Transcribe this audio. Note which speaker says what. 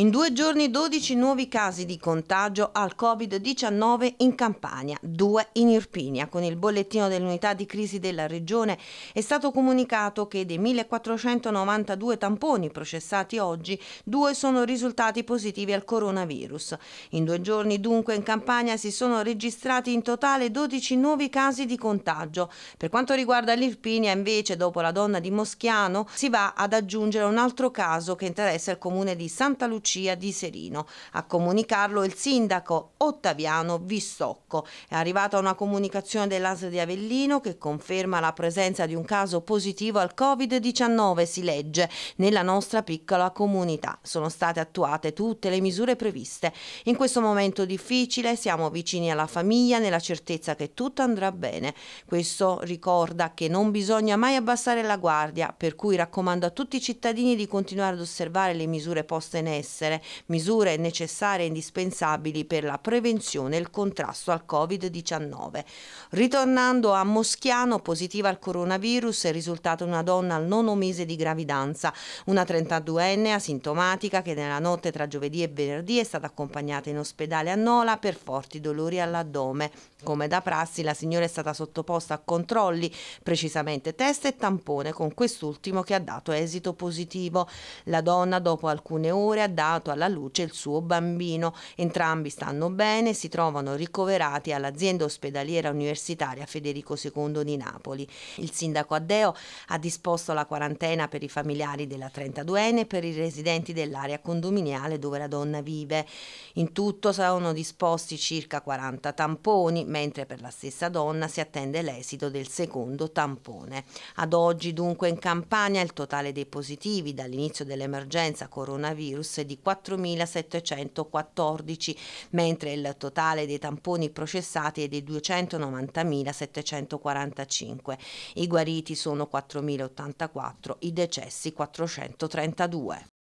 Speaker 1: In due giorni 12 nuovi casi di contagio al Covid-19 in Campania, due in Irpinia. Con il bollettino dell'unità di crisi della regione è stato comunicato che dei 1492 tamponi processati oggi, due sono risultati positivi al coronavirus. In due giorni dunque in Campania si sono registrati in totale 12 nuovi casi di contagio. Per quanto riguarda l'Irpinia invece, dopo la donna di Moschiano, si va ad aggiungere un altro caso che interessa il comune di Santa Lucia Lucia di Serino. A comunicarlo il sindaco Ottaviano Vistocco. È arrivata una comunicazione dell'ASL di Avellino che conferma la presenza di un caso positivo al Covid-19, si legge, nella nostra piccola comunità. Sono state attuate tutte le misure previste. In questo momento difficile siamo vicini alla famiglia nella certezza che tutto andrà bene. Questo ricorda che non bisogna mai abbassare la guardia, per cui raccomando a tutti i cittadini di continuare ad osservare le misure poste in essere essere misure necessarie e indispensabili per la prevenzione e il contrasto al Covid-19. Ritornando a Moschiano, positiva al coronavirus è risultata una donna al nono mese di gravidanza, una 32enne asintomatica che nella notte tra giovedì e venerdì è stata accompagnata in ospedale a Nola per forti dolori all'addome. Come da prassi, la signora è stata sottoposta a controlli, precisamente test e tampone, con quest'ultimo che ha dato esito positivo. La donna, dopo alcune ore, ha dato alla luce il suo bambino. Entrambi stanno bene e si trovano ricoverati all'azienda ospedaliera universitaria Federico II di Napoli. Il sindaco Addeo ha disposto la quarantena per i familiari della 32enne e per i residenti dell'area condominiale dove la donna vive. In tutto sono disposti circa 40 tamponi, mentre per la stessa donna si attende l'esito del secondo tampone. Ad oggi dunque in Campania il totale dei positivi dall'inizio dell'emergenza coronavirus è di 4.714, mentre il totale dei tamponi processati è di 290.745. I guariti sono 4.084, i decessi 432.